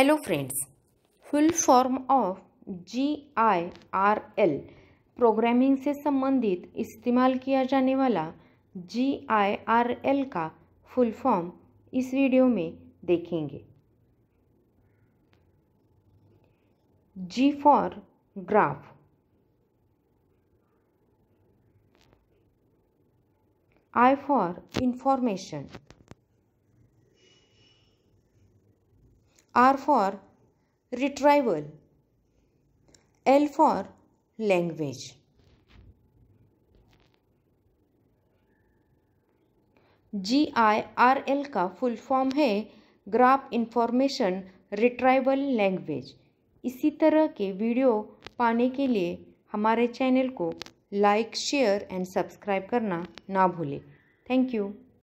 Hello friends full form of G I R L programming से संबंधित इस्तेमाल किया जाने वाला जी आई आर एल का फुल फॉर्म इस वीडियो में देखेंगे G for graph I for information R for retrieval, L for language. G I R L का फुल फॉर्म है ग्राफ इंफॉर्मेशन रिट्राइवल लैंग्वेज इसी तरह के वीडियो पाने के लिए हमारे चैनल को लाइक शेयर एंड सब्सक्राइब करना ना भूलें थैंक यू